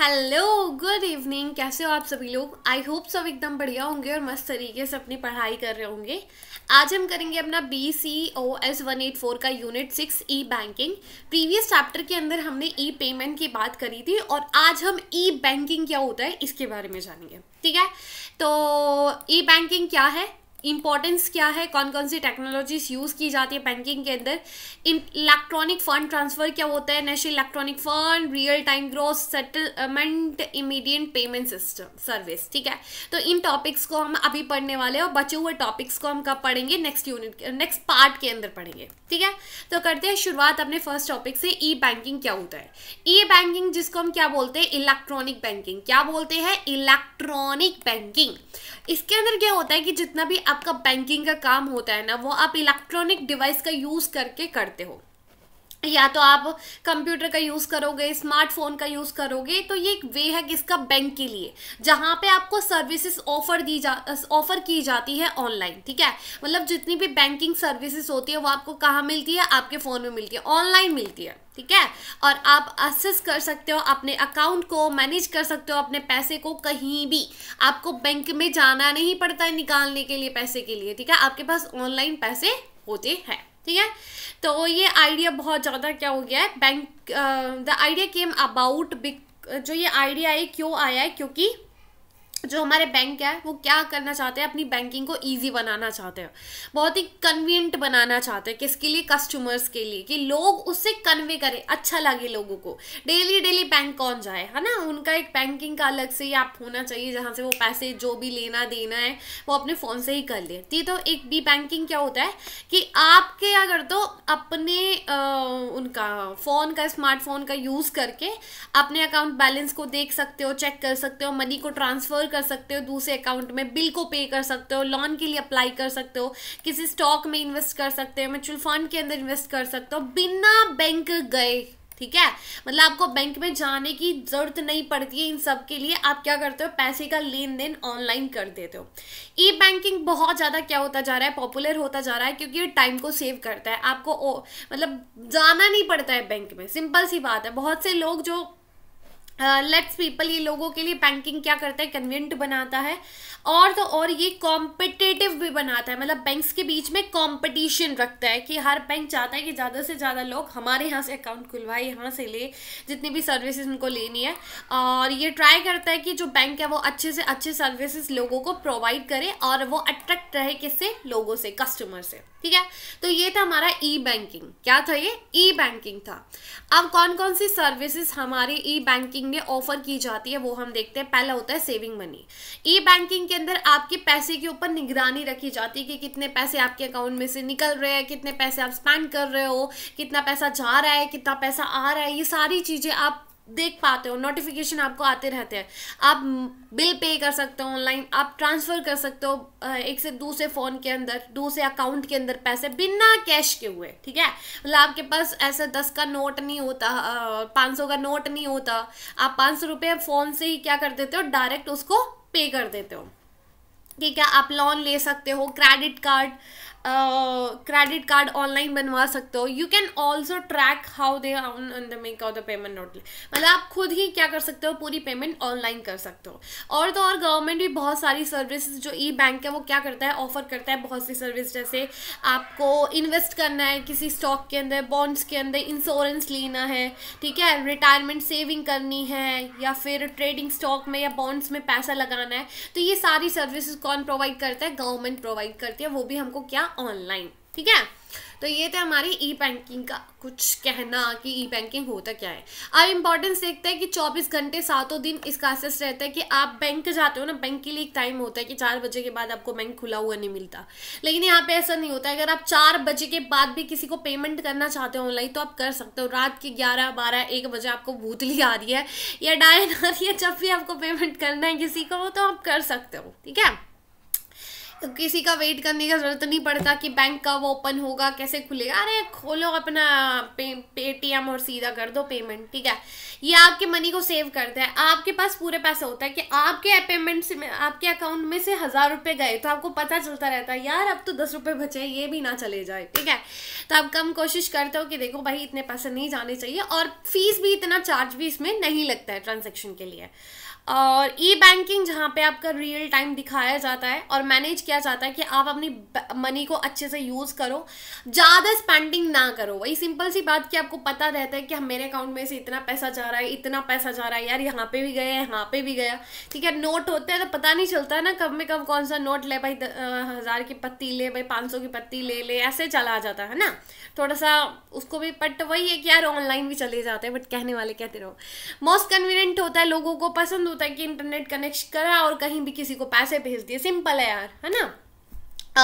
hello good evening कैसे हो आप सभी लोग आई होप सब एकदम बढ़िया होंगे और मस्त तरीके से अपनी पढ़ाई कर रहे होंगे आज हम करेंगे अपना B C O S one eight four का unit six E banking previous chapter के अंदर हमने ई पेमेंट की बात करी थी और आज हम ई बैंकिंग क्या होता है इसके बारे में जानेंगे ठीक है तो ई बैंकिंग क्या है इम्पॉर्टेंस क्या है कौन कौन सी टेक्नोलॉजीज यूज़ की जाती है बैंकिंग के अंदर इलेक्ट्रॉनिक फंड ट्रांसफ़र क्या होता है national electronic fund real time growth settlement immediate payment system service ठीक है तो इन टॉपिक्स को हम अभी पढ़ने वाले और बचे हुए टॉपिक्स को हम कब पढ़ेंगे नेक्स्ट यूनिट नेक्स्ट पार्ट के अंदर पढ़ेंगे ठीक है तो करते हैं शुरुआत अपने फर्स्ट टॉपिक से ई बैंकिंग क्या होता है ई बैंकिंग जिसको हम क्या बोलते हैं इलेक्ट्रॉनिक बैंकिंग क्या बोलते हैं इलेक्ट्रॉनिक बैंकिंग इसके अंदर क्या होता है कि जितना भी आपका बैंकिंग का काम होता है ना वो आप इलेक्ट्रॉनिक डिवाइस का यूज़ करके करते हो या तो आप कंप्यूटर का यूज़ करोगे स्मार्टफोन का यूज़ करोगे तो ये एक वे है किसका बैंक के लिए जहाँ पे आपको सर्विसेज ऑफर दी जा ऑफर की जाती है ऑनलाइन ठीक है मतलब जितनी भी बैंकिंग सर्विसेज होती है वो आपको कहाँ मिलती है आपके फ़ोन में मिलती है ऑनलाइन मिलती है ठीक है और आप असेस कर सकते हो अपने अकाउंट को मैनेज कर सकते हो अपने पैसे को कहीं भी आपको बैंक में जाना नहीं पड़ता है निकालने के लिए पैसे के लिए ठीक है आपके पास ऑनलाइन पैसे होते हैं ठीक है तो ये आइडिया बहुत ज़्यादा क्या हो गया है bank the idea came about बिक जो ये आइडिया है क्यों आया है क्योंकि जो हमारे बैंक है वो क्या करना चाहते हैं अपनी बैंकिंग को इजी बनाना चाहते हैं बहुत ही कन्वीनियंट बनाना चाहते हैं किसके लिए कस्टमर्स के लिए कि लोग उससे कन्वे करें अच्छा लगे लोगों को डेली डेली बैंक कौन जाए है ना उनका एक बैंकिंग का अलग से ही ऐप होना चाहिए जहाँ से वो पैसे जो भी लेना देना है वो अपने फ़ोन से ही कर ले ये तो एक बी बैंकिंग क्या होता है कि आप क्या कर दो तो अपने आ, उनका फ़ोन का स्मार्टफोन का यूज़ करके अपने अकाउंट बैलेंस को देख सकते हो चेक कर सकते हो मनी को ट्रांसफ़र कर सकते हो दूसरे अकाउंट में बिल को पे कर सकते हो लोन के लिए अप्लाई कर सकते हो किसी स्टॉक में इन्वेस्ट कर सकते हो म्यूचुअल फंड के अंदर इन्वेस्ट कर सकते हो बिना बैंक गए ठीक है मतलब आपको बैंक में जाने की जरूरत नहीं पड़ती है इन सब के लिए आप क्या करते हो पैसे का लेन देन ऑनलाइन कर देते हो ई बैंकिंग बहुत ज़्यादा क्या होता जा रहा है पॉपुलर होता जा रहा है क्योंकि ये टाइम को सेव करता है आपको ओ, मतलब जाना नहीं पड़ता है बैंक में सिंपल सी बात है बहुत से लोग जो लेट्स uh, पीपल ये लोगों के लिए बैंकिंग क्या करता है कन्वेंट बनाता है और तो और ये कॉम्पिटेटिव भी बनाता है मतलब बैंक्स के बीच में कंपटीशन रखता है कि हर बैंक चाहता है कि ज़्यादा से ज़्यादा लोग हमारे यहाँ से अकाउंट खुलवाए यहाँ से ले जितनी भी सर्विसेज उनको लेनी है और ये ट्राई करता है कि जो बैंक है वो अच्छे से अच्छे सर्विसेज लोगों को प्रोवाइड करे और वो अट्रैक्ट रहे किससे लोगों से कस्टमर से ठीक है तो ये था हमारा ई बैंकिंग क्या था ये ई बैंकिंग था अब कौन कौन सी सर्विसेज हमारे ई बैंकिंग बैंकिंग में ऑफर की जाती है वो हम देखते हैं पहला होता है सेविंग मनी ई बैंकिंग के अंदर आपके पैसे के ऊपर निगरानी रखी जाती है कि कितने पैसे आपके अकाउंट में से निकल रहे हैं कितने पैसे आप स्पेंड कर रहे हो कितना पैसा जा रहा है कितना पैसा आ रहा है ये सारी चीज़ें आप देख पाते हो नोटिफिकेशन आपको आते रहते हैं आप बिल पे कर सकते हो ऑनलाइन आप ट्रांसफ़र कर सकते हो एक से दूसरे फ़ोन के अंदर दूसरे अकाउंट के अंदर पैसे बिना कैश के हुए ठीक है मतलब आपके पास ऐसे दस का नोट नहीं होता पाँच सौ का नोट नहीं होता आप पाँच सौ रुपये फ़ोन से ही क्या कर देते हो डायरेक्ट उसको पे कर देते हो ठीक है आप लोन ले सकते हो credit card credit card online बनवा सकते हो you can also track how they the make of the payment note मतलब आप खुद ही क्या कर सकते हो पूरी पेमेंट ऑनलाइन कर सकते हो और तो और गवर्नमेंट भी बहुत सारी सर्विस जो ई बैंक है वो क्या करता है ऑफर करता है बहुत सी सर्विस जैसे आपको इन्वेस्ट करना है किसी स्टॉक के अंदर बॉन्ड्स के अंदर इंश्योरेंस लेना है ठीक है रिटायरमेंट सेविंग करनी है या फिर ट्रेडिंग स्टॉक में या बॉन्ड्स में पैसा लगाना है तो ये सारी सर्विसेज कौन प्रोवाइड करता है गवर्नमेंट प्रोवाइड करती है वो भी हमको क्या जाएगा ऑनलाइन ठीक है तो ये थे हमारे ई बैंकिंग का कुछ कहना कि ई बैंकिंग होता क्या है अब इम्पोर्टेंस देखते हैं कि 24 घंटे सातों दिन इसका असेस रहता है कि आप बैंक जाते हो ना बैंक के लिए एक टाइम होता है कि चार बजे के बाद आपको बैंक खुला हुआ नहीं मिलता लेकिन यहाँ पे ऐसा नहीं होता है अगर आप चार बजे के बाद भी किसी को पेमेंट करना चाहते हो ऑनलाइन तो आप कर सकते हो रात के ग्यारह बारह एक बजे आपको भूतली आ रही है या डायन आ रही है जब भी आपको पेमेंट करना है किसी को तो आप कर सकते हो ठीक है किसी का वेट करने की जरूरत नहीं पड़ता कि बैंक कब ओपन होगा कैसे खुलेगा अरे खोलो अपना पे पेटीएम और सीधा कर दो पेमेंट ठीक है ये आपके मनी को सेव करता है आपके पास पूरे पैसे होता है कि आपके पेमेंट से आपके अकाउंट में से हज़ार रुपये गए तो आपको पता चलता रहता है यार अब तो दस रुपये बचे ये भी ना चले जाए ठीक है तो आप कम कोशिश करते हो कि देखो भाई इतने पैसे नहीं जाने चाहिए और फीस भी इतना चार्ज भी इसमें नहीं लगता है ट्रांजेक्शन के लिए और ई बैंकिंग जहाँ पे आपका रियल टाइम दिखाया जाता है और मैनेज किया जाता है कि आप अपनी मनी को अच्छे से यूज़ करो ज़्यादा स्पेंडिंग ना करो वही सिंपल सी बात कि आपको पता रहता है कि मेरे अकाउंट में से इतना पैसा जा रहा है इतना पैसा जा रहा है यार यहाँ पे भी गया यहाँ पे भी गया ठीक है नोट होते हैं तो पता नहीं चलता है ना कब में कब कौन सा नोट ले भाई हज़ार की पत्ती ले भाई पाँच की पत्ती ले ले ऐसे चला जाता है ना थोड़ा सा उसको भी बट वही है कि यार ऑनलाइन भी चले जाते हैं बट कहने वाले कहते रहो मोस्ट कन्वीनियंट होता है लोगों को पसंद होता है कि इंटरनेट कनेक्ट करा और कहीं भी किसी को पैसे भेज दिए सिंपल है यार है ना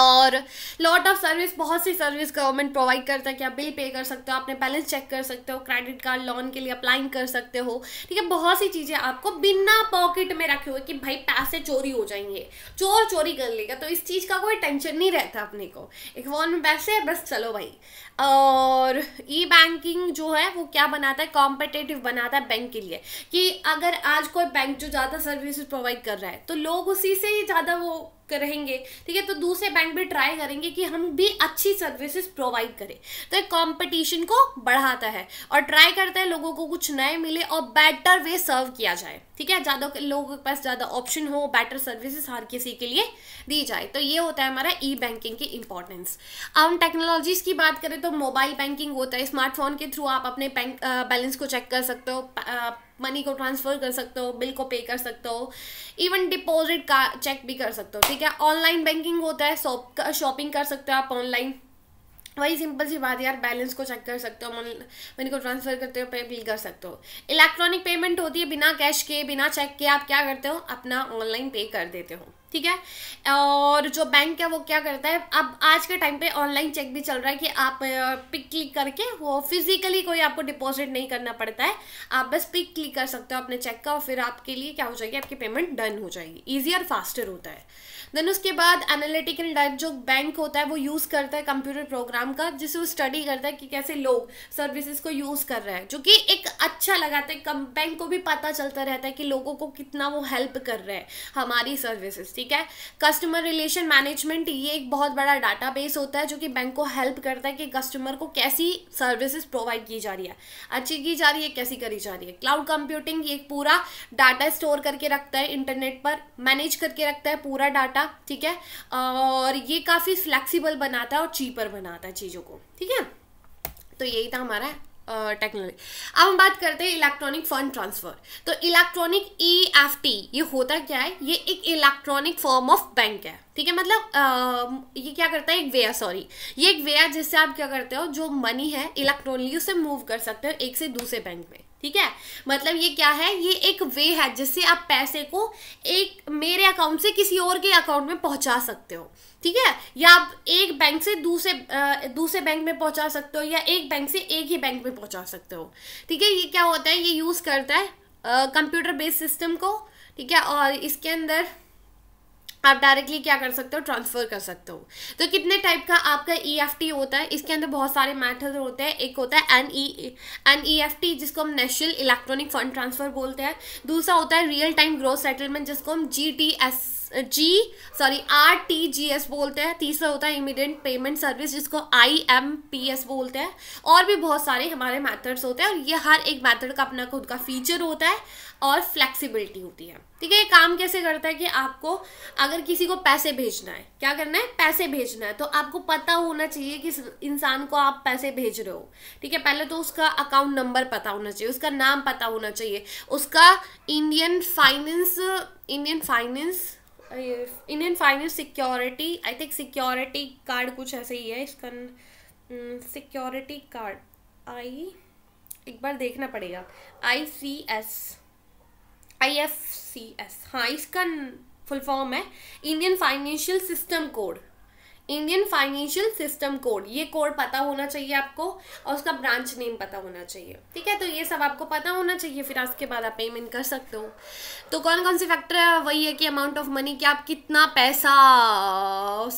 और लॉट ऑफ सर्विस बहुत सी सर्विस गवर्नमेंट प्रोवाइड करता है कि आप बिल पे कर सकते हो आपने बैलेंस चेक कर सकते हो क्रेडिट कार्ड लोन के लिए अप्लाइंग कर सकते हो ठीक है बहुत सी चीज़ें आपको बिना पॉकेट में रखे हुए कि भाई पैसे चोरी हो जाएंगे चोर चोरी कर लेगा तो इस चीज़ का कोई टेंशन नहीं रहता अपने को एक फोन में पैसे बस चलो भाई और ई बैंकिंग जो है वो क्या बनाता है कॉम्पिटेटिव बनाता है बैंक के लिए कि अगर आज कोई बैंक जो ज़्यादा सर्विस प्रोवाइड कर रहा है तो लोग उसी से ही ज़्यादा वो रहेंगे ठीक है तो दूसरे बैंक भी ट्राई करेंगे कि हम भी अच्छी सर्विसेज प्रोवाइड करें तो एक कॉम्पिटिशन को बढ़ाता है और ट्राई करता है लोगों को कुछ नए मिले और बेटर वे सर्व किया जाए ठीक है ज़्यादा लोगों के पास ज़्यादा ऑप्शन हो बेटर सर्विसेज हर किसी के लिए दी जाए तो ये होता है हमारा ई बैंकिंग की इंपॉर्टेंस अब हम टेक्नोलॉजीज की बात करें तो मोबाइल बैंकिंग होता है स्मार्टफोन के थ्रू आप अपने बैंक बैलेंस को चेक कर सकते हो मनी को ट्रांसफ़र कर सकते हो बिल को पे कर सकते हो इवन डिपॉजिट का चेक भी कर सकते हो ठीक है ऑनलाइन बैंकिंग होता है शॉप शॉपिंग कर सकते हो आप ऑनलाइन वही सिंपल सी बात यार बैलेंस को चेक कर सकते हो मनी को ट्रांसफ़र करते हो पे भी कर सकते हो इलेक्ट्रॉनिक पेमेंट होती है बिना कैश के बिना चेक के आप क्या करते हो अपना ऑनलाइन पे कर देते हो ठीक है और जो बैंक है वो क्या करता है अब आज के टाइम पे ऑनलाइन चेक भी चल रहा है कि आप पिक क्लिक करके वो फिजिकली कोई आपको डिपॉजिट नहीं करना पड़ता है आप बस पिक क्लिक कर सकते हो अपने चेक का और फिर आपके लिए क्या हो जाएगी आपकी पेमेंट डन हो जाएगी ईजी और फास्टर होता है देन उसके बाद एनालिटिकल डायरेक्ट जो बैंक होता है वो यूज़ करता है कंप्यूटर प्रोग्राम का जिसे वो स्टडी करता है कि कैसे लोग सर्विसेज को यूज़ कर रहे हैं जो कि एक अच्छा लगाता है कम बैंक को भी पता चलता रहता है कि लोगों को कितना वो हेल्प कर रहे हैं हमारी सर्विसेज ठीक है कस्टमर रिलेशन मैनेजमेंट ये एक बहुत बड़ा डाटा होता है जो कि बैंक को हेल्प करता है कि कस्टमर को कैसी सर्विसेज प्रोवाइड की जा रही है अच्छी की जा रही है कैसी करी जा रही है क्लाउड कंप्यूटिंग ये एक पूरा डाटा स्टोर करके रखता है इंटरनेट पर मैनेज करके रखता है पूरा डाटा वाला ठीक है और ये काफ़ी फ्लेक्सीबल बनाता है और चीपर बनाता है चीज़ों को ठीक है तो यही था हमारा टेक्नोलॉजी अब हम बात करते हैं इलेक्ट्रॉनिक फंड ट्रांसफर तो इलेक्ट्रॉनिक ई एफ टी ये होता क्या है ये एक इलेक्ट्रॉनिक फॉर्म ऑफ बैंक है ठीक है मतलब आ, ये क्या करता है एक वे सॉरी ये एक वे जिससे आप क्या करते हो जो मनी है इलेक्ट्रॉनिक उसे मूव कर सकते हो एक से दूसरे बैंक में ठीक है मतलब ये क्या है ये एक वे है जिससे आप पैसे को एक मेरे अकाउंट से किसी और के अकाउंट में पहुंचा सकते हो ठीक है या आप एक बैंक से दूसरे दूसरे बैंक में पहुंचा सकते हो या एक बैंक से एक ही बैंक में पहुंचा सकते हो ठीक है ये क्या होता है ये यूज़ करता है कंप्यूटर बेस्ड सिस्टम को ठीक है और इसके अंदर आप डायरेक्टली क्या कर सकते हो ट्रांसफ़र कर सकते हो तो कितने टाइप का आपका ई एफ टी होता है इसके अंदर बहुत सारे मैथड होते हैं एक होता है N E N E F T जिसको हम नेशनल इलेक्ट्रॉनिक फंड ट्रांसफ़र बोलते हैं दूसरा होता है रियल टाइम ग्रोथ सेटलमेंट जिसको हम G T S G sorry R T G S बोलते हैं तीसरा होता है इमीडिएट पेमेंट सर्विस जिसको आई एम पी एस बोलते हैं और भी बहुत सारे हमारे मेथड्स होते हैं और ये हर एक मेथड का अपना खुद का फीचर होता है और फ्लेक्सिबिलिटी होती है ठीक है ये काम कैसे करता है कि आपको अगर किसी को पैसे भेजना है क्या करना है पैसे भेजना है तो आपको पता होना चाहिए कि इंसान को आप पैसे भेज रहे हो ठीक है पहले तो उसका अकाउंट नंबर पता होना चाहिए उसका नाम पता होना चाहिए उसका Indian finance Indian finance Indian finance security I think security card कुछ ऐसे ही है इसका सिक्योरिटी कार्ड आई एक बार देखना पड़ेगा I C S I F C S हाँ इसका फुल फॉर्म है Indian financial system code Indian financial system code ये कोड पता होना चाहिए आपको और उसका ब्रांच नेम पता होना चाहिए ठीक है तो ये सब आपको पता होना चाहिए फिर उसके बाद आप पेमेंट कर सकते हो तो कौन कौन से फैक्टर है वही है कि अमाउंट ऑफ मनी कि आप कितना पैसा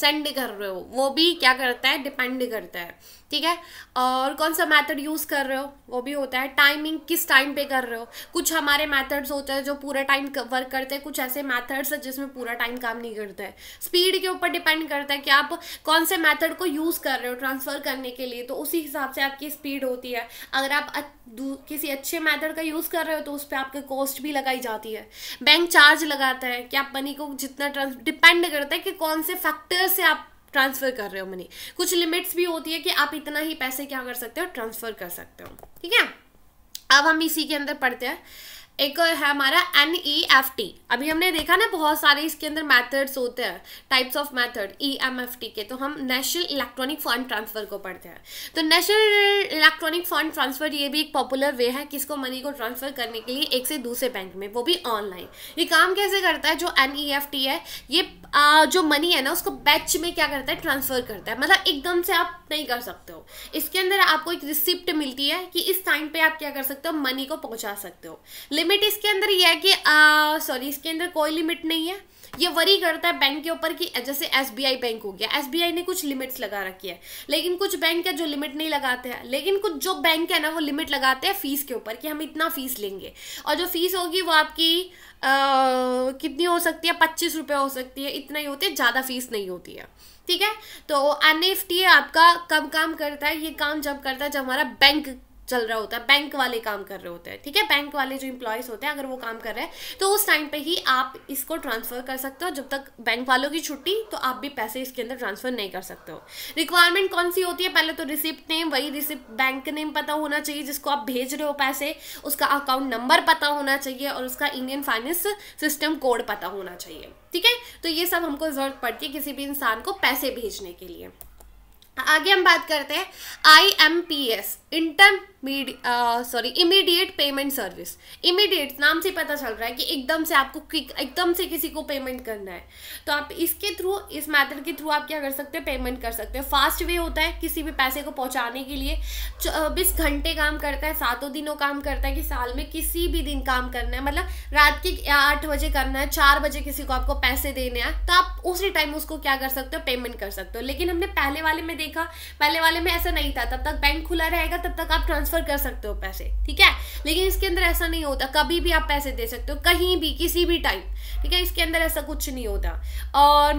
सेंड कर रहे हो वो भी क्या करता है डिपेंड करता है ठीक है और कौन सा मैथड यूज़ कर रहे हो वो भी होता है टाइमिंग किस टाइम पे कर रहे हो कुछ हमारे मैथड्स होते हैं जो पूरा टाइम वर्क करते हैं कुछ ऐसे मैथड्स है जिसमें पूरा टाइम काम नहीं करता है स्पीड के ऊपर डिपेंड करता है कि आप कौन से मेथड को यूज़ कर रहे हो ट्रांसफ़र करने के लिए तो उसी हिसाब से आपकी स्पीड होती है अगर आप किसी अच्छे मेथड का यूज़ कर रहे हो तो उस पर आपके कॉस्ट भी लगाई जाती है बैंक चार्ज लगाता है कि आप मनी को जितना ट्रांस डिपेंड करता है कि कौन से फैक्टर से आप ट्रांसफ़र कर रहे हो मनी कुछ लिमिट्स भी होती है कि आप इतना ही पैसे क्या कर सकते हो ट्रांसफ़र कर सकते हो ठीक है अब हम इसी के अंदर पढ़ते हैं एक है हमारा एन ई एफ टी अभी हमने देखा ना बहुत सारे इसके अंदर मेथड्स होते हैं types of method E M F T के तो हम नेशनल इलेक्ट्रॉनिक फंड ट्रांसफ़र को पढ़ते हैं तो नेशनल इलेक्ट्रॉनिक फंड ट्रांसफ़र ये भी एक पॉपुलर वे है किसको मनी को ट्रांसफ़र करने के लिए एक से दूसरे बैंक में वो भी ऑनलाइन ये काम कैसे करता है जो एन ई एफ टी है ये आ, जो मनी है ना उसको बैच में क्या करता है ट्रांसफ़र करता है मतलब एकदम से आप नहीं कर सकते हो इसके अंदर आपको एक रिसिप्ट मिलती है कि इस टाइम पर आप क्या कर सकते हो मनी को पहुँचा सकते हो लिमिट इसके अंदर ये है कि सॉरी इसके अंदर कोई लिमिट नहीं है ये वरी करता है बैंक के ऊपर कि जैसे एस बैंक हो गया एस ने कुछ लिमिट्स लगा रखी है लेकिन कुछ बैंक है जो लिमिट नहीं लगाते हैं लेकिन कुछ जो बैंक है ना वो लिमिट लगाते हैं फीस के ऊपर कि हम इतना फीस लेंगे और जो फीस होगी वो आपकी आ, कितनी हो सकती है पच्चीस रुपये हो सकती है इतना ही होती है ज़्यादा फीस नहीं होती है ठीक है तो एन आपका कब काम करता है ये काम जब करता है जब हमारा बैंक चल रहा होता है बैंक वाले काम कर रहे होते हैं ठीक है बैंक वाले जो इम्प्लॉयज़ होते हैं अगर वो काम कर रहे हैं तो उस टाइम पे ही आप इसको ट्रांसफ़र कर सकते हो जब तक बैंक वालों की छुट्टी तो आप भी पैसे इसके अंदर ट्रांसफ़र नहीं कर सकते हो रिक्वायरमेंट कौन सी होती है पहले तो रिसिप्ट नेम वही रिसिप्ट बैंक नेम पता होना चाहिए जिसको आप भेज रहे हो पैसे उसका अकाउंट नंबर पता होना चाहिए और उसका इंडियन फाइनेंस सिस्टम कोड पता होना चाहिए ठीक है तो ये सब हमको ज़रूरत पड़ती है किसी भी इंसान को पैसे भेजने के लिए आगे हम बात करते हैं I M P S inter sorry immediate payment service immediate नाम से पता चल रहा है कि एकदम से आपको क्विक एकदम से किसी को पेमेंट करना है तो आप इसके थ्रू इस मैथड के थ्रू आप क्या कर सकते हैं पेमेंट कर सकते हैं फास्ट वे होता है किसी भी पैसे को पहुंचाने के लिए चौबीस uh, घंटे काम करता है सातों दिनों काम करता है कि साल में किसी भी दिन काम करना है मतलब रात के आठ बजे करना है चार बजे किसी को आपको पैसे देने हैं तो आप उसी टाइम उसको क्या कर सकते हो पेमेंट कर सकते हो लेकिन हमने पहले वाले में देखा पहले वाले में ऐसा नहीं था तब तक बैंक खुला रहेगा तब तक आप ट्रांसफर ट्रांसफर कर सकते हो पैसे ठीक है लेकिन इसके अंदर ऐसा नहीं होता कभी भी आप पैसे दे सकते हो कहीं भी किसी भी टाइम ठीक है इसके अंदर ऐसा कुछ नहीं होता और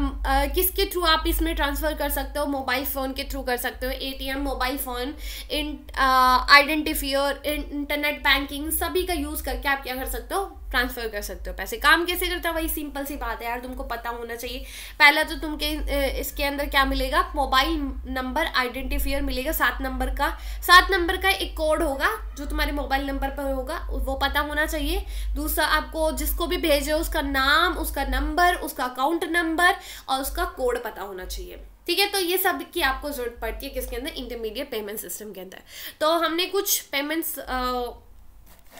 किसके थ्रू आप इसमें ट्रांसफर कर सकते हो मोबाइल फ़ोन के थ्रू कर सकते हो a mobile phone in identifier internet banking सभी का यूज़ करके आप क्या कर सकते हो ट्रांसफ़र कर सकते हो पैसे काम कैसे करता है वही सिंपल सी बात है यार तुमको पता होना चाहिए पहला तो तुमके इसके अंदर क्या मिलेगा मोबाइल नंबर आइडेंटिफियर मिलेगा सात नंबर का सात नंबर का एक कोड होगा जो तुम्हारे मोबाइल नंबर पर होगा वो पता होना चाहिए दूसरा आपको जिसको भी भेजे उसका नाम उसका नंबर उसका अकाउंट नंबर और उसका कोड पता होना चाहिए ठीक है तो ये सब की आपको ज़रूरत पड़ती है किसके अंदर इंटरमीडिएट पेमेंट सिस्टम के अंदर तो हमने कुछ पेमेंट्स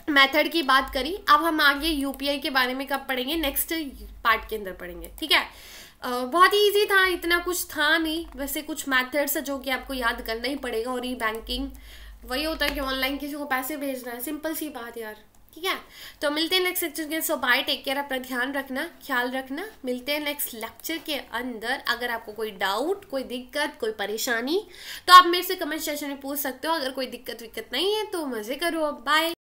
मेथड की बात करी अब हम आगे यूपीआई के बारे में कब पढ़ेंगे नेक्स्ट पार्ट के अंदर पढ़ेंगे ठीक है Uh, बहुत ही ईजी था इतना कुछ था नहीं वैसे कुछ मेथड्स है जो कि आपको याद करना ही पड़ेगा और ई बैंकिंग वही होता है कि ऑनलाइन किसी को पैसे भेजना है सिंपल सी बात यार ठीक है तो मिलते हैं नेक्स्ट लेक्चर के सो बाय टेक केयर अपना ध्यान रखना ख्याल रखना मिलते हैं नेक्स्ट लेक्चर के अंदर अगर आपको कोई डाउट कोई दिक्कत कोई परेशानी तो आप मेरे से कमेंट सेशन में पूछ सकते हो अगर कोई दिक्कत विक्कत नहीं है तो मज़े करो अब बाय